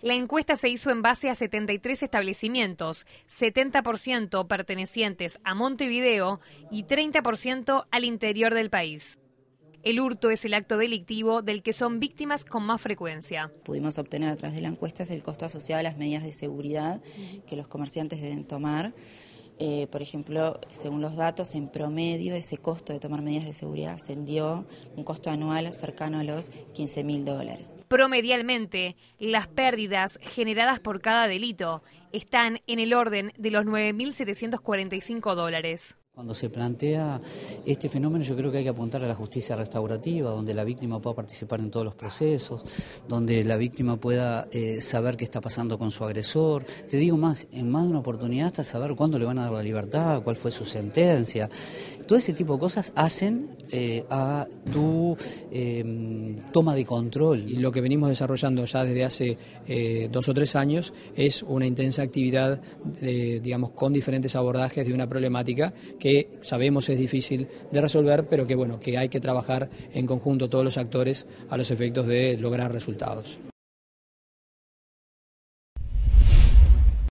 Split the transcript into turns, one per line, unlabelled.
La encuesta se hizo en base a 73 establecimientos, 70% pertenecientes a Montevideo y 30% al interior del país. El hurto es el acto delictivo del que son víctimas con más frecuencia.
Pudimos obtener a través de la encuesta el costo asociado a las medidas de seguridad que los comerciantes deben tomar. Eh, por ejemplo, según los datos, en promedio ese costo de tomar medidas de seguridad ascendió un costo anual cercano a los 15 mil dólares.
Promedialmente, las pérdidas generadas por cada delito están en el orden de los 9.745 dólares.
Cuando se plantea este fenómeno, yo creo que hay que apuntar a la justicia restaurativa, donde la víctima pueda participar en todos los procesos, donde la víctima pueda eh, saber qué está pasando con su agresor. Te digo más, en más de una oportunidad hasta saber cuándo le van a dar la libertad, cuál fue su sentencia todo ese tipo de cosas hacen eh, a tu em, toma de
control. Y lo que venimos desarrollando ya desde hace eh, dos o tres años es una intensa actividad, digamos, con diferentes abordajes de una problemática que sabemos es difícil de resolver, pero que bueno, que hay que trabajar en conjunto todos los actores a los efectos
de lograr resultados.